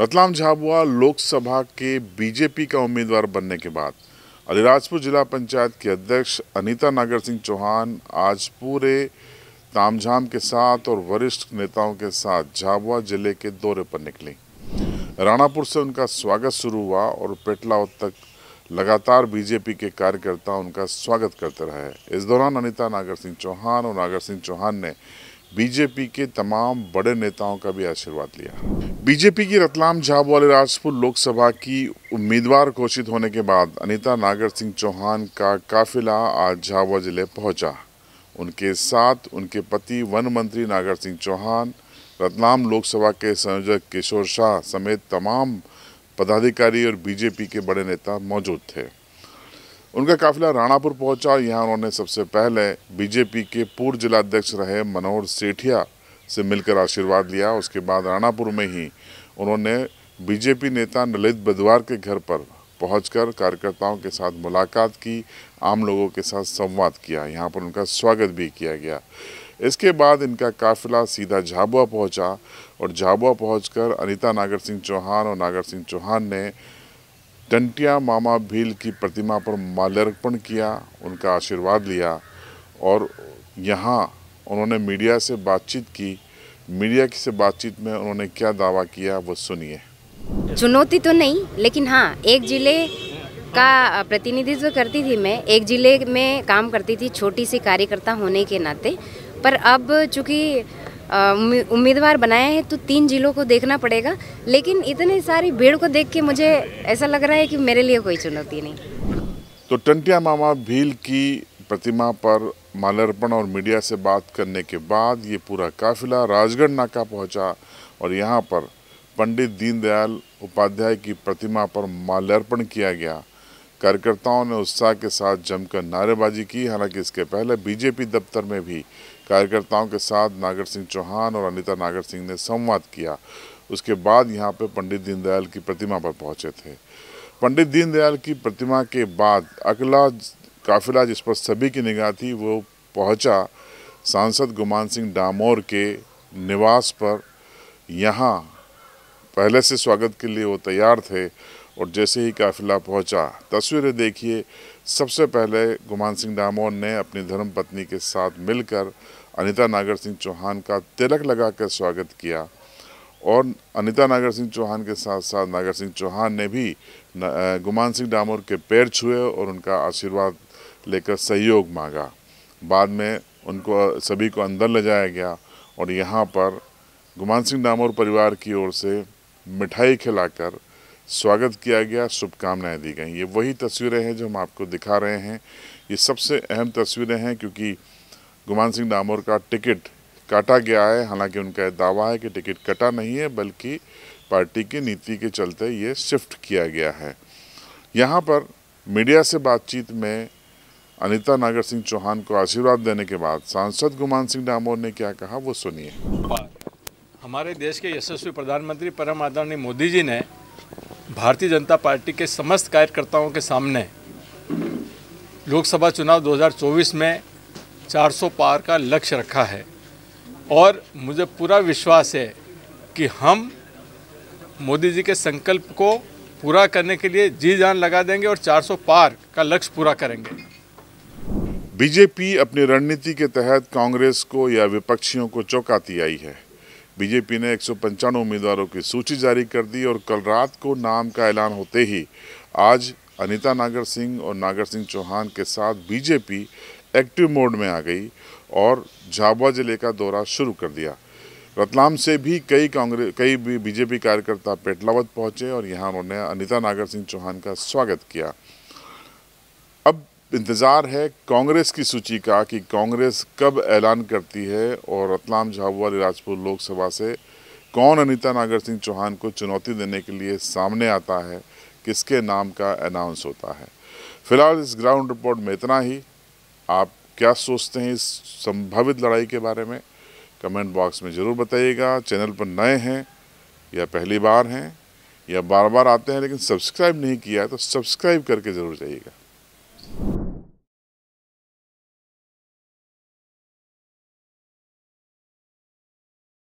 रतलाम झाबुआ लोकसभा के बीजेपी का उम्मीदवार बनने के बाद अलीराजपुर जिला पंचायत के अध्यक्ष अनीता नागर सिंह चौहान आज पूरे तामझाम के साथ और वरिष्ठ नेताओं के साथ झाबुआ जिले के दौरे पर निकली राणापुर से उनका स्वागत शुरू हुआ और पेटलावत तक लगातार बीजेपी के कार्यकर्ता उनका स्वागत करते रहे इस दौरान अनिता नागर सिंह चौहान और नागर सिंह चौहान ने बीजेपी के तमाम बड़े नेताओं का भी आशीर्वाद लिया बीजेपी की रतलाम वाले राजपुर लोकसभा की उम्मीदवार घोषित होने के बाद अनीता नागर सिंह चौहान का काफिला आज झाबुआ जिले पहुंचा। उनके साथ उनके पति वन मंत्री नागर सिंह चौहान रतलाम लोकसभा के संयोजक किशोर शाह समेत तमाम पदाधिकारी और बीजेपी के बड़े नेता मौजूद थे उनका काफिला राणापुर पहुंचा यहां उन्होंने सबसे पहले बीजेपी के पूर्व जिलाध्यक्ष रहे मनोहर सेठिया से मिलकर आशीर्वाद लिया उसके बाद राणापुर में ही उन्होंने बीजेपी नेता ललित बदवार के घर पर पहुंचकर कार्यकर्ताओं के साथ मुलाकात की आम लोगों के साथ संवाद किया यहाँ पर उनका स्वागत भी किया गया इसके बाद इनका काफिला सीधा झाबुआ पहुंचा और झाबुआ पहुंचकर अनीता नागर सिंह चौहान और नागर सिंह चौहान ने टंटिया मामा भील की प्रतिमा पर माल्यार्पण किया उनका आशीर्वाद लिया और यहाँ उन्होंने मीडिया से बातचीत की मीडिया से बातचीत में उन्होंने क्या दावा किया वो सुनिए चुनौती तो नहीं लेकिन हाँ एक ज़िले का प्रतिनिधित्व करती थी मैं एक ज़िले में काम करती थी छोटी सी कार्यकर्ता होने के नाते पर अब चूँकि उम्मीदवार बनाया है तो तीन जिलों को देखना पड़ेगा लेकिन इतने सारी भीड़ को देख के मुझे ऐसा लग रहा है कि मेरे लिए कोई चुनौती नहीं तो टंटिया मामा भील की प्रतिमा पर माल्यार्पण और मीडिया से बात करने के बाद ये पूरा काफिला राजगढ़ नाका पहुंचा और यहाँ पर पंडित दीनदयाल उपाध्याय की प्रतिमा पर माल्यार्पण किया गया कार्यकर्ताओं ने उत्साह के साथ जमकर नारेबाजी की हालांकि इसके पहले बीजेपी दफ्तर में भी कार्यकर्ताओं के साथ नागर सिंह चौहान और अनिता नागर सिंह ने संवाद किया उसके बाद यहाँ पर पंडित दीनदयाल की प्रतिमा पर पहुँचे थे पंडित दीनदयाल की प्रतिमा के बाद अगला काफिला जिस पर सभी की निगाह थी वो पहुंचा सांसद गुमान सिंह डामोर के निवास पर यहाँ पहले से स्वागत के लिए वो तैयार थे और जैसे ही काफिला पहुंचा तस्वीरें देखिए सबसे पहले गुमान सिंह डामोर ने अपनी धर्म पत्नी के साथ मिलकर अनिता नागर सिंह चौहान का तिलक लगाकर स्वागत किया और अनिता नागर सिंह चौहान के साथ साथ नागर सिंह चौहान ने भी गुमान सिंह डामोर के पैर छुए और उनका आशीर्वाद लेकर सहयोग मांगा बाद में उनको सभी को अंदर ले जाया गया और यहाँ पर गुमान सिंह डामोर परिवार की ओर से मिठाई खिलाकर स्वागत किया गया शुभकामनाएं दी गई ये वही तस्वीरें हैं जो हम आपको दिखा रहे हैं ये सबसे अहम तस्वीरें हैं क्योंकि गुमान सिंह डामोर का टिकट काटा गया है हालांकि उनका दावा है कि टिकट कटा नहीं है बल्कि पार्टी की नीति के चलते ये शिफ्ट किया गया है यहाँ पर मीडिया से बातचीत में अनिता नागर सिंह चौहान को आशीर्वाद देने के बाद सांसद गुमान सिंह डामोर ने क्या कहा वो सुनिए हमारे देश के यशस्वी प्रधानमंत्री परम आदरणीय मोदी जी ने भारतीय जनता पार्टी के समस्त कार्यकर्ताओं के सामने लोकसभा चुनाव 2024 में 400 पार का लक्ष्य रखा है और मुझे पूरा विश्वास है कि हम मोदी जी के संकल्प को पूरा करने के लिए जी जान लगा देंगे और 400 पार का लक्ष्य पूरा करेंगे बीजेपी अपनी रणनीति के तहत कांग्रेस को या विपक्षियों को चौंकाती आई है बीजेपी ने एक उम्मीदवारों की सूची जारी कर दी और कल रात को नाम का ऐलान होते ही आज अनिता नागर सिंह और नागर सिंह चौहान के साथ बीजेपी एक्टिव मोड में आ गई और झाबुआ जिले का दौरा शुरू कर दिया रतलाम से भी कई कांग्रेस कई भी बीजेपी कार्यकर्ता पेटलावत पहुंचे और यहां उन्होंने अनिता नागर सिंह चौहान का स्वागत किया अब इंतज़ार है कांग्रेस की सूची का कि कांग्रेस कब ऐलान करती है और रतलाम झाबुआ राजपुर लोकसभा से कौन अनीता नागर सिंह चौहान को चुनौती देने के लिए सामने आता है किसके नाम का अनाउंस होता है फिलहाल इस ग्राउंड रिपोर्ट में इतना ही आप क्या सोचते हैं इस संभावित लड़ाई के बारे में कमेंट बॉक्स में ज़रूर बताइएगा चैनल पर नए हैं या पहली बार हैं या बार बार आते हैं लेकिन सब्सक्राइब नहीं किया तो सब्सक्राइब करके ज़रूर जाइएगा